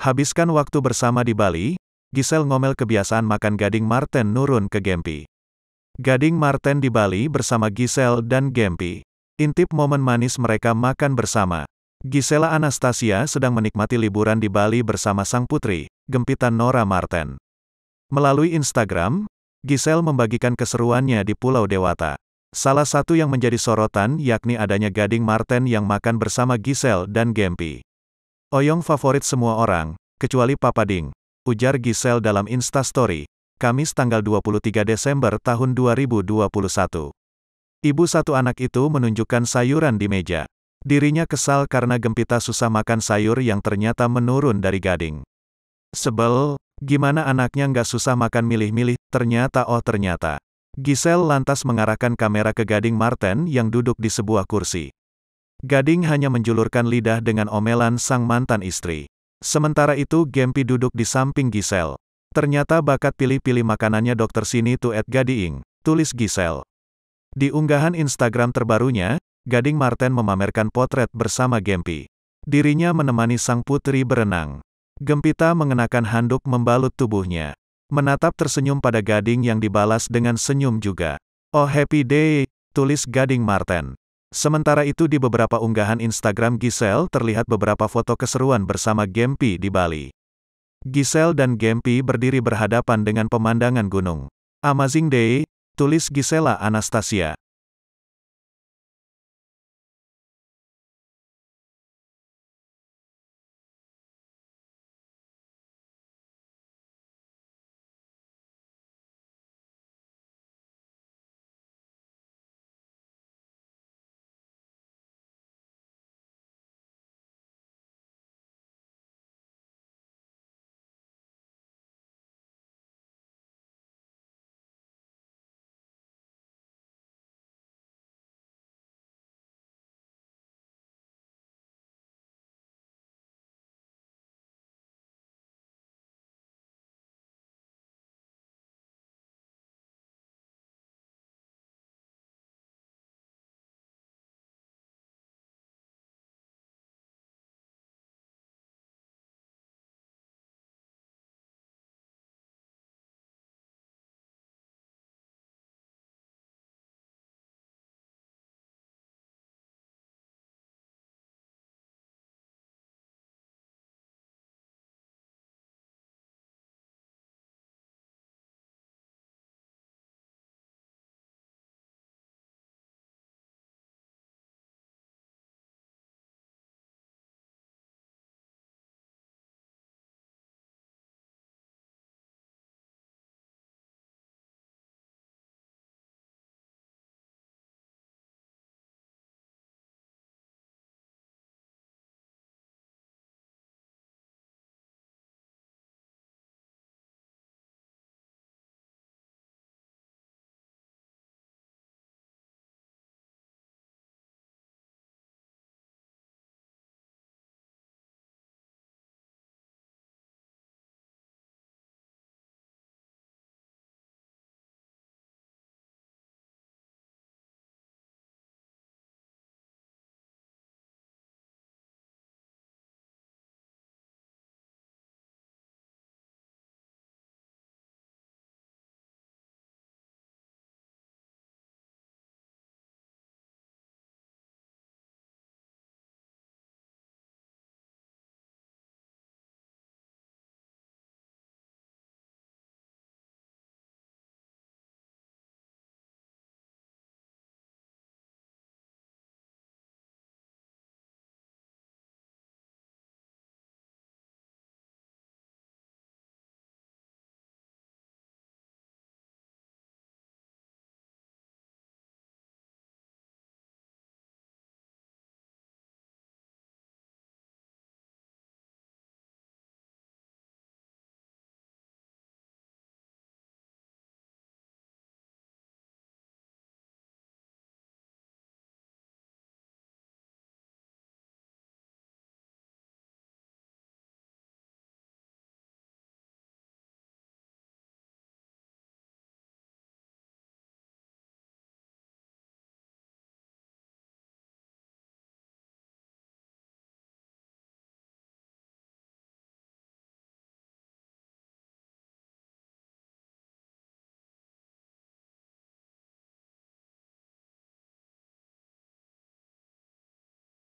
Habiskan waktu bersama di Bali, Giselle ngomel kebiasaan makan Gading Martin nurun ke Gempi. Gading Martin di Bali bersama Giselle dan Gempi. Intip momen manis mereka makan bersama. Gisela Anastasia sedang menikmati liburan di Bali bersama sang putri, gempitan Nora Martin. Melalui Instagram, Gisel membagikan keseruannya di Pulau Dewata. Salah satu yang menjadi sorotan yakni adanya Gading Martin yang makan bersama Gisel dan Gempi. Oyong favorit semua orang, kecuali Papa Ding, ujar Giselle dalam Instastory, Kamis tanggal 23 Desember tahun 2021. Ibu satu anak itu menunjukkan sayuran di meja. Dirinya kesal karena gempita susah makan sayur yang ternyata menurun dari gading. Sebel, gimana anaknya nggak susah makan milih-milih, ternyata oh ternyata. Giselle lantas mengarahkan kamera ke gading Martin yang duduk di sebuah kursi. Gading hanya menjulurkan lidah dengan omelan sang mantan istri. Sementara itu Gempi duduk di samping Gisel. Ternyata bakat pilih-pilih makanannya dokter sini tuh at Gading, tulis Gisel. Di unggahan Instagram terbarunya, Gading Marten memamerkan potret bersama Gempi. Dirinya menemani sang putri berenang. Gempita mengenakan handuk membalut tubuhnya. Menatap tersenyum pada Gading yang dibalas dengan senyum juga. Oh happy day, tulis Gading Marten. Sementara itu di beberapa unggahan Instagram Giselle terlihat beberapa foto keseruan bersama Gempi di Bali. Giselle dan Gempi berdiri berhadapan dengan pemandangan gunung. Amazing Day, tulis Gisela Anastasia.